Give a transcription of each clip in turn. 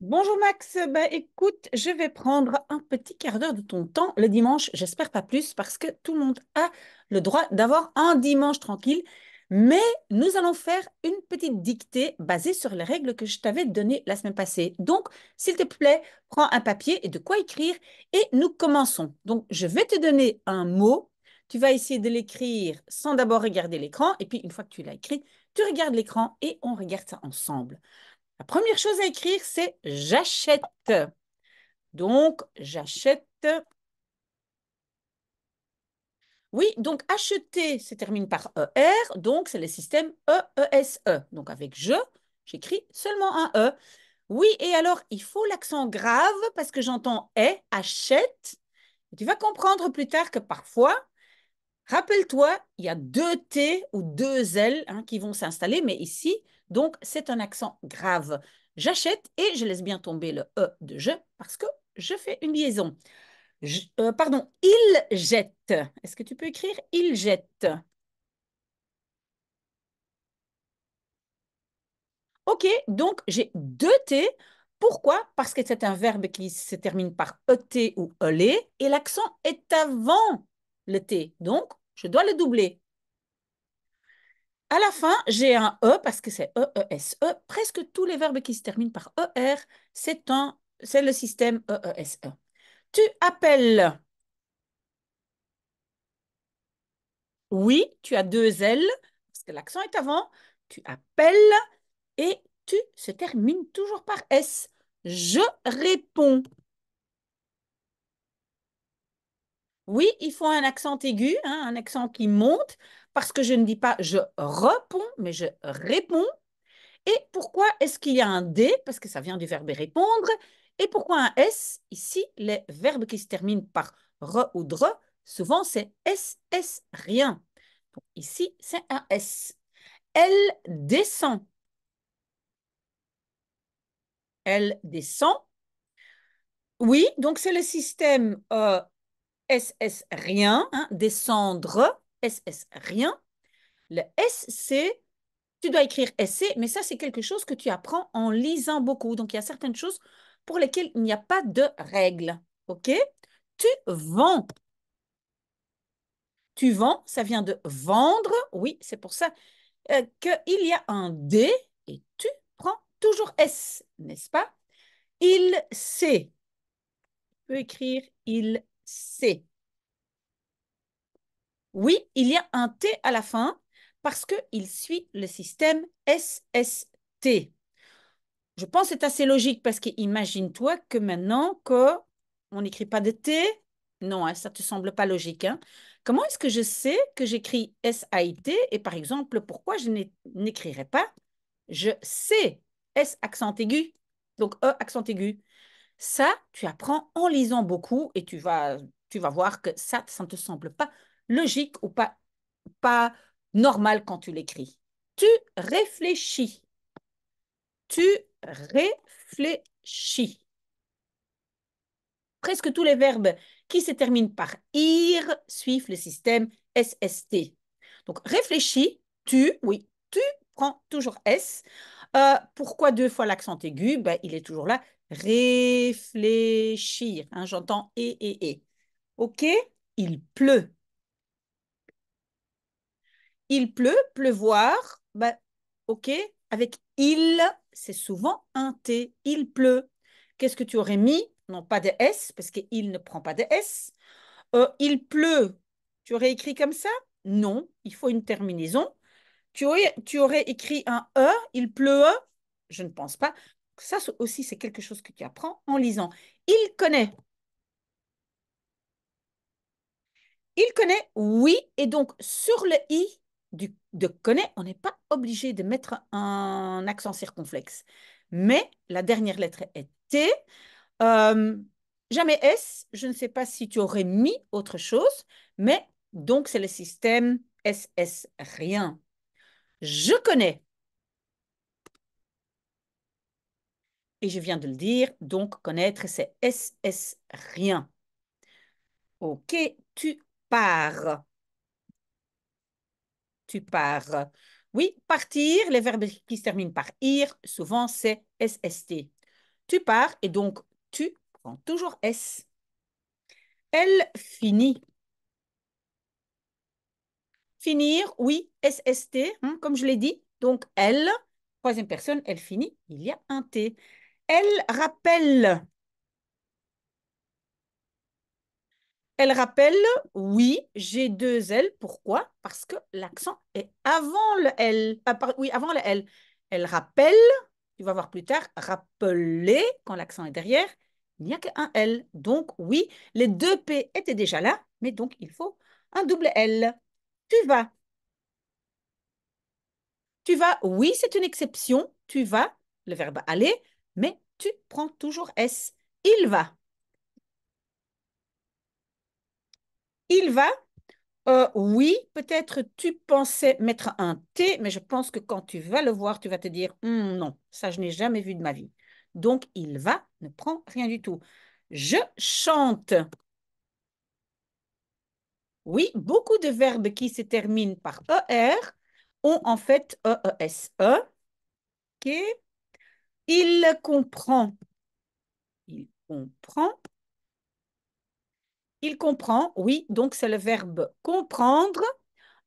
Bonjour Max, ben, écoute, je vais prendre un petit quart d'heure de ton temps le dimanche, j'espère pas plus, parce que tout le monde a le droit d'avoir un dimanche tranquille, mais nous allons faire une petite dictée basée sur les règles que je t'avais données la semaine passée. Donc, s'il te plaît, prends un papier et de quoi écrire, et nous commençons. Donc, je vais te donner un mot, tu vas essayer de l'écrire sans d'abord regarder l'écran, et puis une fois que tu l'as écrit, tu regardes l'écran et on regarde ça ensemble. La première chose à écrire, c'est j'achète. Donc, j'achète. Oui, donc acheter se termine par ER, donc c'est le système e »,« -E. s »,« e ». Donc avec je, j'écris seulement un E. Oui, et alors il faut l'accent grave parce que j'entends est, achète. tu vas comprendre plus tard que parfois, rappelle-toi, il y a deux T ou deux L hein, qui vont s'installer, mais ici, donc, c'est un accent grave. J'achète et je laisse bien tomber le E de je parce que je fais une liaison. Euh, pardon, il jette. Est-ce que tu peux écrire il jette Ok, donc j'ai deux T. Pourquoi Parce que c'est un verbe qui se termine par ET ou ELE e et l'accent est avant le T. Donc, je dois le doubler. À la fin, j'ai un E parce que c'est E-E-S-E. E, e, presque tous les verbes qui se terminent par ER, c'est c'est le système E-E-S-E. E, tu appelles. Oui, tu as deux L parce que l'accent est avant. Tu appelles et tu se termines toujours par S. Je réponds. Oui, il faut un accent aigu, hein, un accent qui monte, parce que je ne dis pas je réponds, mais je réponds. Et pourquoi est-ce qu'il y a un D Parce que ça vient du verbe répondre. Et pourquoi un S Ici, les verbes qui se terminent par re ou dre, souvent c'est S, S, rien. ici, c'est un S. Elle descend. Elle descend. Oui, donc c'est le système euh, S, rien, hein, descendre, S, rien. Le SC, tu dois écrire SC, mais ça, c'est quelque chose que tu apprends en lisant beaucoup. Donc, il y a certaines choses pour lesquelles il n'y a pas de règles. OK Tu vends. Tu vends, ça vient de vendre. Oui, c'est pour ça euh, qu'il y a un D et tu prends toujours S, n'est-ce pas Il sait. Tu peux écrire il C. Oui, il y a un T à la fin parce qu'il suit le système SST. Je pense que c'est assez logique parce imagine toi que maintenant que on n'écrit pas de T, non, hein, ça ne te semble pas logique. Hein. Comment est-ce que je sais que j'écris s, t » et par exemple, pourquoi je n'écrirais pas Je sais S accent aigu, donc E accent aigu. Ça, tu apprends en lisant beaucoup et tu vas, tu vas voir que ça, ça ne te semble pas logique ou pas, pas normal quand tu l'écris. Tu réfléchis. Tu réfléchis. Presque tous les verbes qui se terminent par ir suivent le système SST. Donc réfléchis, tu, oui, tu prends toujours S. Euh, pourquoi deux fois l'accent aigu ben, Il est toujours là. Réfléchir. Hein, j'entends et, et, et. OK Il pleut. Il pleut, pleuvoir. Bah, OK Avec il, c'est souvent un T. Il pleut. Qu'est-ce que tu aurais mis Non, pas de S, parce qu'il ne prend pas de S. Euh, il pleut. Tu aurais écrit comme ça Non, il faut une terminaison. Tu aurais, tu aurais écrit un E, il pleut, je ne pense pas ça aussi, c'est quelque chose que tu apprends en lisant. Il connaît. Il connaît, oui, et donc sur le i du, de connaît, on n'est pas obligé de mettre un accent circonflexe. Mais la dernière lettre est T. Euh, jamais S. Je ne sais pas si tu aurais mis autre chose, mais donc c'est le système SS rien. Je connais. Et je viens de le dire, donc connaître, c'est SS rien. Ok, tu pars. Tu pars. Oui, partir, les verbes qui se terminent par ir, souvent c'est SST. Tu pars et donc tu prends toujours S. Elle finit. Finir, oui, SST, hein, comme je l'ai dit. Donc elle, troisième personne, elle finit, il y a un T. Elle rappelle. Elle rappelle, oui, j'ai deux L. Pourquoi Parce que l'accent est avant le L. Ah, oui, avant le L. Elle rappelle, tu vas voir plus tard, rappeler, quand l'accent est derrière, il n'y a qu'un L. Donc, oui, les deux P étaient déjà là, mais donc il faut un double L. Tu vas. Tu vas, oui, c'est une exception. Tu vas, le verbe aller, mais tu prends toujours S. Il va. Il va. Euh, oui, peut-être tu pensais mettre un T, mais je pense que quand tu vas le voir, tu vas te dire hmm, non, ça je n'ai jamais vu de ma vie. Donc il va ne prend rien du tout. Je chante. Oui, beaucoup de verbes qui se terminent par ER ont en fait EESE. -E. e, e il comprend. Il comprend. Il comprend, oui, donc c'est le verbe comprendre.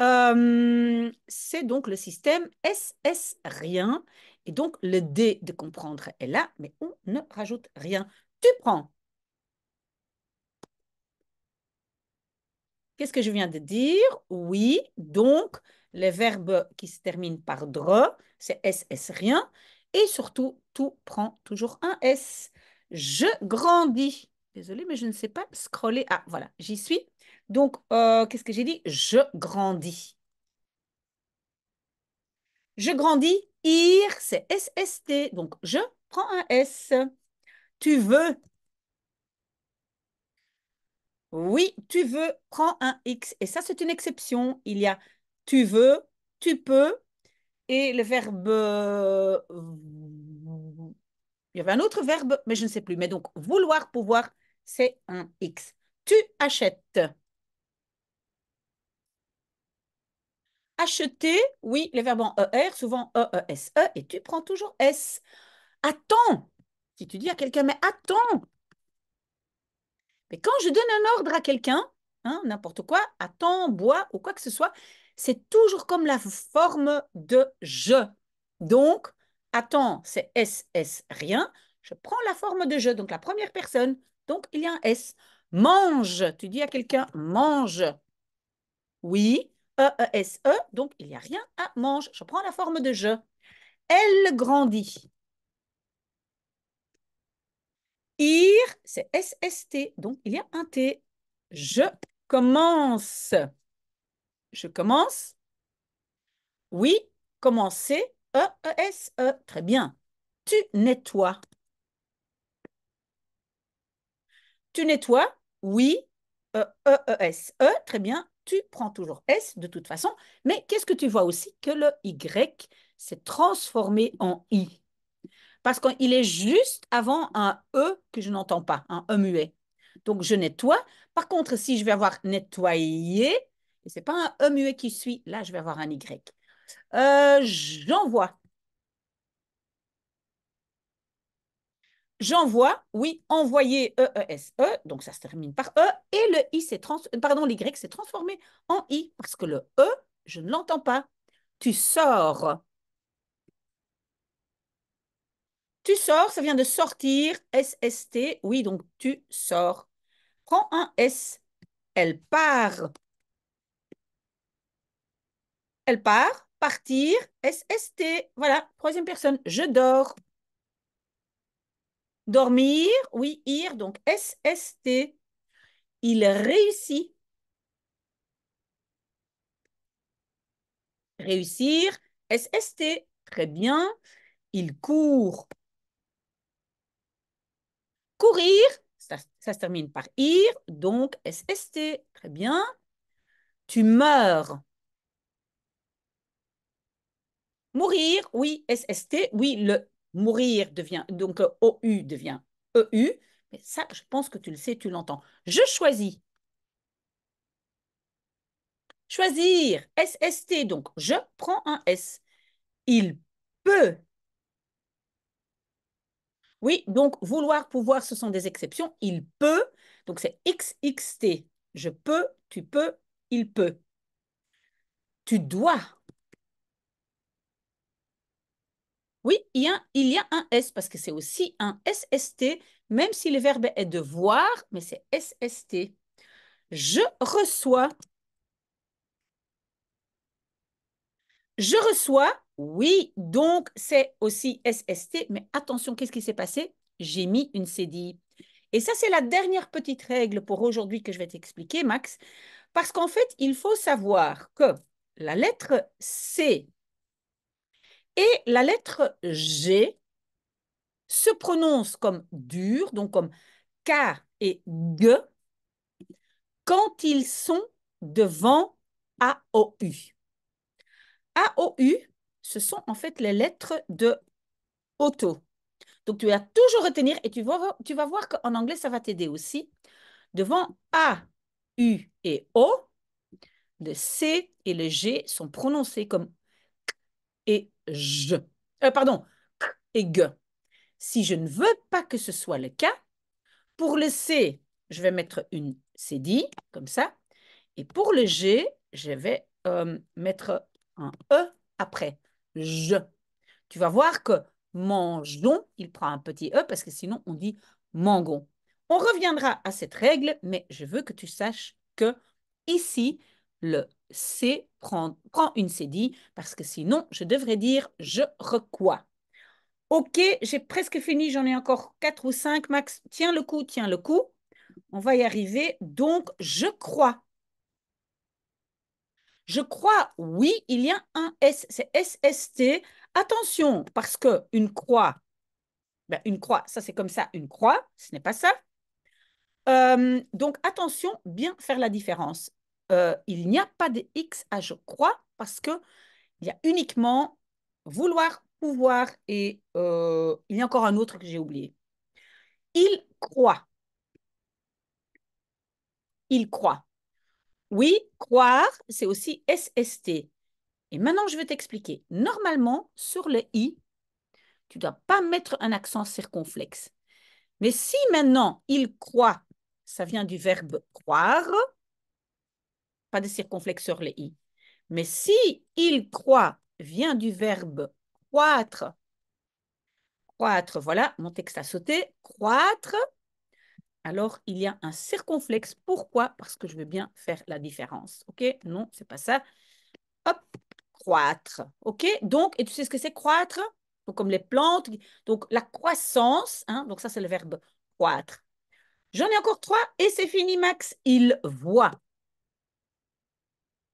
Euh, c'est donc le système SS rien. Et donc le D de comprendre est là, mais on ne rajoute rien. Tu prends. Qu'est-ce que je viens de dire Oui, donc les verbes qui se terminent par dre, c'est SS rien. Et surtout, tout prend toujours un S. Je grandis. Désolée, mais je ne sais pas scroller. Ah, voilà, j'y suis. Donc, euh, qu'est-ce que j'ai dit Je grandis. Je grandis. Ir, c'est t ». Donc, je prends un S. Tu veux. Oui, tu veux, prends un X. Et ça, c'est une exception. Il y a tu veux, tu peux, et le verbe. Euh, il y avait un autre verbe, mais je ne sais plus. Mais donc, vouloir, pouvoir, c'est un X. Tu achètes. Acheter, oui, les verbes en ER, souvent e e S, E, et tu prends toujours S. Attends. Si tu dis à quelqu'un, mais attends. Mais quand je donne un ordre à quelqu'un, Hein, n'importe quoi, attends, bois ou quoi que ce soit, c'est toujours comme la forme de je. Donc, attends, c'est S, S, rien. Je prends la forme de je, donc la première personne. Donc, il y a un S. Mange, tu dis à quelqu'un, mange. Oui, E, E, S, E, donc il n'y a rien à mange. Je prends la forme de je. Elle grandit. Ir, c'est S, S, T, donc il y a un T. Je commence. Je commence. Oui, commencer. E, E, S, E. Très bien. Tu nettoies. Tu nettoies. Oui, E, E, E, S, E. Très bien. Tu prends toujours S de toute façon. Mais qu'est-ce que tu vois aussi Que le Y s'est transformé en I. Parce qu'il est juste avant un E que je n'entends pas, un E muet. Donc, je nettoie, par contre, si je vais avoir nettoyé, et ce n'est pas un E muet qui suit, là, je vais avoir un Y. Euh, j'envoie. J'envoie, oui, envoyer E-E-S-E, e, e. donc ça se termine par E, et le I euh, pardon, l'Y s'est transformé en I, parce que le E, je ne l'entends pas. Tu sors. Tu sors, ça vient de sortir, S-S-T, oui, donc tu sors. Prends un S. Elle part. Elle part, partir, t Voilà, troisième personne, je dors. Dormir, oui, ir, donc t Il réussit. Réussir, t Très bien. Il court. Courir, ça, se termine par ir, donc SST. Très bien. Tu meurs. Mourir, oui, SST. Oui, le mourir devient, donc le OU devient EU. Mais ça, je pense que tu le sais, tu l'entends. Je choisis. Choisir, SST, donc je prends un S. Il peut oui, donc vouloir, pouvoir, ce sont des exceptions. Il peut, donc c'est XXT. Je peux, tu peux, il peut. Tu dois. Oui, il y a, un S parce que c'est aussi un SST, même si le verbe est devoir, mais c'est SST. Je reçois. Je reçois, oui, donc c'est aussi SST, mais attention, qu'est-ce qui s'est passé J'ai mis une CDI. Et ça, c'est la dernière petite règle pour aujourd'hui que je vais t'expliquer, Max, parce qu'en fait, il faut savoir que la lettre C et la lettre G se prononcent comme dur, donc comme K et G, quand ils sont devant AOU. AOU, ce sont en fait les lettres de auto. Donc, tu vas toujours retenir et tu vas, voir qu'en anglais, ça va t'aider aussi. Devant A, U et O, le C et le G sont prononcés comme K et J. Euh, pardon, K et G. Si je ne veux pas que ce soit le cas, pour le C, je vais mettre une cédille, comme ça. Et pour le G, je vais euh, mettre un E après je. Tu vas voir que mangeons, il prend un petit e parce que sinon on dit mangon. On reviendra à cette règle, mais je veux que tu saches que ici, le C prend, une cédille parce que sinon je devrais dire je recois. Ok, j'ai presque fini, j'en ai encore quatre ou 5 max. Tiens le coup, tiens le coup. On va y arriver. Donc, je crois. Je crois, oui, il y a un S, c'est SST. Attention, parce que une croix, ben, une croix, ça c'est comme ça, une croix, ce n'est pas ça. Euh, donc attention, bien faire la différence. Euh, il n'y a pas de X à je crois, parce qu'il y a uniquement vouloir, pouvoir et euh, il y a encore un autre que j'ai oublié. Il croit. Il croit. Oui, croire, c'est aussi SST. Et maintenant, je vais t'expliquer. Normalement, sur le I, tu ne dois pas mettre un accent circonflexe. Mais si maintenant, il croit, ça vient du verbe croire, pas de circonflexe sur le I. Mais si il croit vient du verbe croître, croître, voilà, mon texte a sauté, croître, alors il y a un circonflexe. Pourquoi Parce que je veux bien faire la différence. OK Non, c'est pas ça. Hop, croître. OK Donc, et tu sais ce que c'est croître comme les plantes. Donc, la croissance, hein, donc ça, c'est le verbe croître. J'en ai encore trois et c'est fini, Max. Il voit.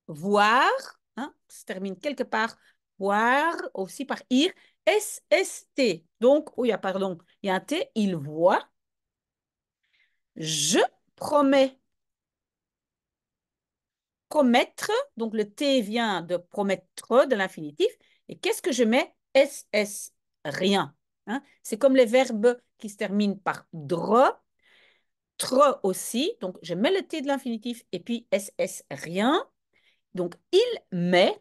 Voir, hein, ça se termine quelque part. Voir aussi par ir. S-S-T. Donc, oui, ah, pardon, il y a un T, il voit. Je promets. Promettre, donc le T vient de promettre, de l'infinitif. Et qu'est-ce que je mets SS, rien. Hein. C'est comme les verbes qui se terminent par dre, tre aussi. Donc, je mets le T de l'infinitif et puis SS, rien. Donc, il met,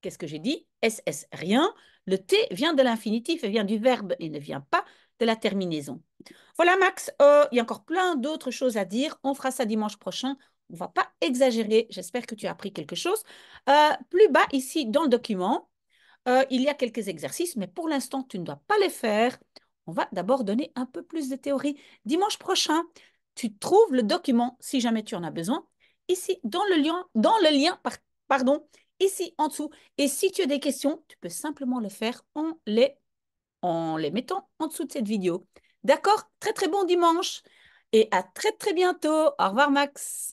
qu'est-ce que j'ai dit SS, rien. Le T vient de l'infinitif et vient du verbe. Il ne vient pas de la terminaison. Voilà, Max, euh, il y a encore plein d'autres choses à dire. On fera ça dimanche prochain. On ne va pas exagérer. J'espère que tu as appris quelque chose. Euh, plus bas, ici, dans le document, euh, il y a quelques exercices, mais pour l'instant, tu ne dois pas les faire. On va d'abord donner un peu plus de théorie. Dimanche prochain, tu trouves le document si jamais tu en as besoin. Ici, dans le lien, dans le lien pardon, ici en dessous. Et si tu as des questions, tu peux simplement le faire en les en les mettant en dessous de cette vidéo. D'accord Très très bon dimanche et à très très bientôt. Au revoir Max.